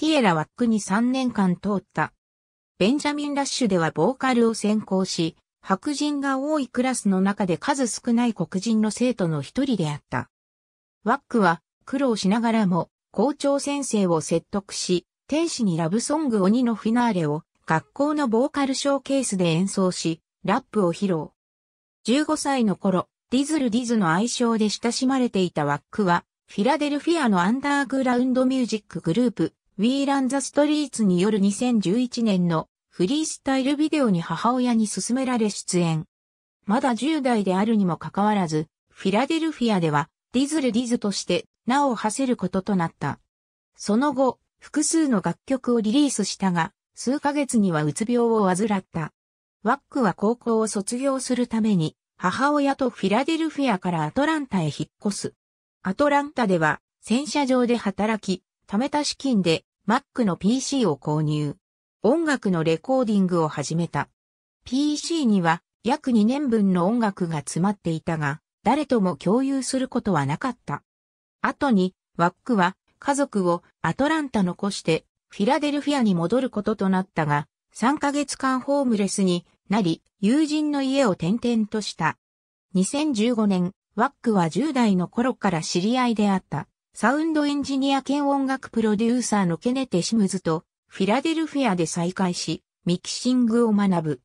ティエラ・ワックに3年間通った。ベンジャミン・ラッシュではボーカルを専攻し、白人が多いクラスの中で数少ない黒人の生徒の一人であった。ワックは苦労しながらも校長先生を説得し、天使にラブソング鬼のフィナーレを学校のボーカルショーケースで演奏し、ラップを披露。15歳の頃、ディズル・ディズの愛称で親しまれていたワックは、フィラデルフィアのアンダーグラウンドミュージックグループ、ウィーラン・ザ・ストリーツによる2011年のフリースタイルビデオに母親に勧められ出演。まだ10代であるにもかかわらず、フィラデルフィアではディズル・ディズとして名を馳せることとなった。その後、複数の楽曲をリリースしたが、数ヶ月にはうつ病を患った。ワックは高校を卒業するために、母親とフィラデルフィアからアトランタへ引っ越す。アトランタでは、洗車場で働き、貯めた資金で Mac の PC を購入。音楽のレコーディングを始めた。PC には約2年分の音楽が詰まっていたが、誰とも共有することはなかった。後に、ワックは家族をアトランタ残してフィラデルフィアに戻ることとなったが、3ヶ月間ホームレスになり、友人の家を転々とした。2015年、ワックは10代の頃から知り合いであった。サウンドエンジニア兼音楽プロデューサーのケネテ・シムズとフィラデルフィアで再会し、ミキシングを学ぶ。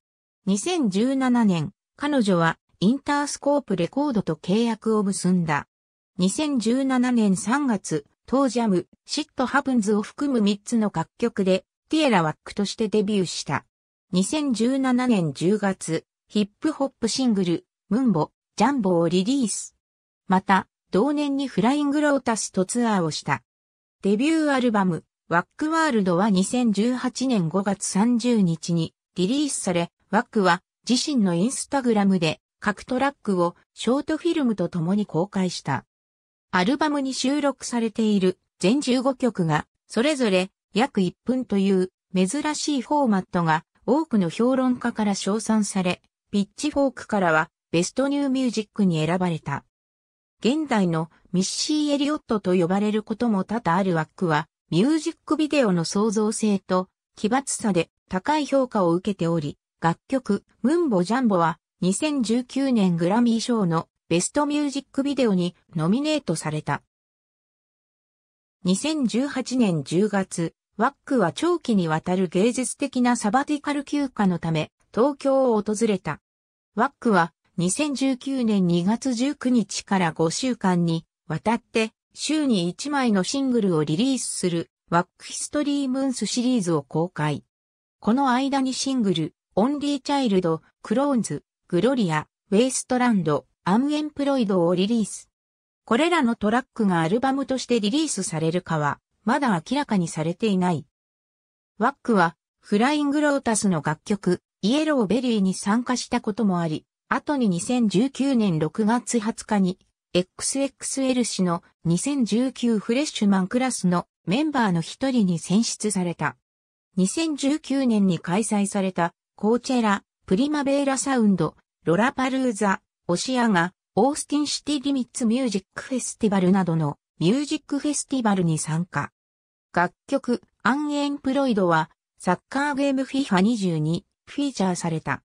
2017年、彼女はインタースコープレコードと契約を結んだ。2017年3月、トージャム、シットハブンズを含む3つの楽曲で、ティエラワックとしてデビューした。2017年10月、ヒップホップシングル、ムンボ、ジャンボをリリース。また、同年にフライングロータスとツアーをした。デビューアルバム、ワックワールドは2018年5月30日にリリースされ、ワックは自身のインスタグラムで各トラックをショートフィルムと共に公開した。アルバムに収録されている全15曲がそれぞれ約1分という珍しいフォーマットが多くの評論家から称賛され、ピッチフォークからはベストニューミュージックに選ばれた。現代のミッシー・エリオットと呼ばれることも多々あるワックは、ミュージックビデオの創造性と奇抜さで高い評価を受けており、楽曲、ムンボ・ジャンボは2019年グラミー賞のベストミュージックビデオにノミネートされた。2018年10月、ワックは長期にわたる芸術的なサバティカル休暇のため東京を訪れた。ワックは2019年2月19日から5週間にわたって週に1枚のシングルをリリースするワックヒストリームーンスシリーズを公開。この間にシングル、オンリーチャイルド、クローンズ、グロリア、ウェイストランド、アンエンプロイドをリリース。これらのトラックがアルバムとしてリリースされるかは、まだ明らかにされていない。ワックは、フライングロータスの楽曲、イエローベリーに参加したこともあり、後に2019年6月20日に、XXL 氏の2019フレッシュマンクラスのメンバーの一人に選出された。2019年に開催されたコーチェラ、プリマベーラサウンド、ロラパルーザ、オシアガ、オースティンシティリミッツミュージックフェスティバルなどのミュージックフェスティバルに参加。楽曲、アンエンプロイドはサッカーゲーム FIFA22 フィーチャーされた。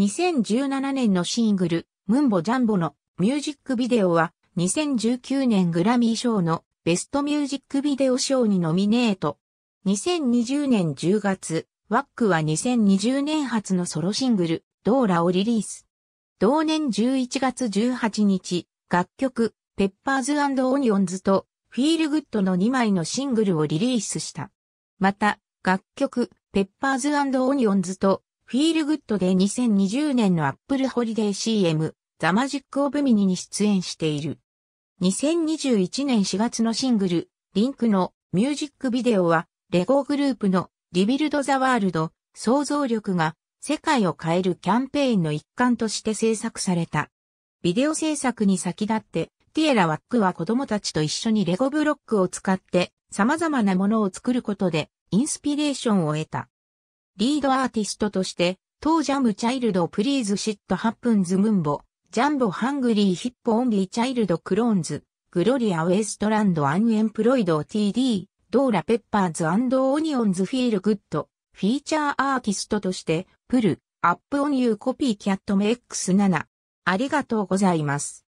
2017年のシングル、ムンボジャンボのミュージックビデオは2019年グラミー賞のベストミュージックビデオ賞にノミネート。2020年10月、ワックは2020年初のソロシングル、ドーラをリリース。同年11月18日、楽曲、ペッパーズオニオンズと、フィールグッドの2枚のシングルをリリースした。また、楽曲、ペッパーズオニオンズと、フィールグッドで2020年のアップルホリデー CM、ザ・マジック・オブ・ミニに出演している。2021年4月のシングル、リンクのミュージックビデオは、レゴグループのリビルド・ザ・ワールド、想像力が世界を変えるキャンペーンの一環として制作された。ビデオ制作に先立って、ティエラ・ワックは子供たちと一緒にレゴブロックを使って様々なものを作ることでインスピレーションを得た。リードアーティストとして、当ジャムチャイルドプリーズシットハップンズムンボ、ジャンボハングリーヒップオンリーチャイルドクローンズ、グロリアウエストランドアンエンプロイド TD、ドーラペッパーズオニオンズフィールグッド、フィーチャーアーティストとして、プル、アップオンユーコピーキャットメックス7。ありがとうございます。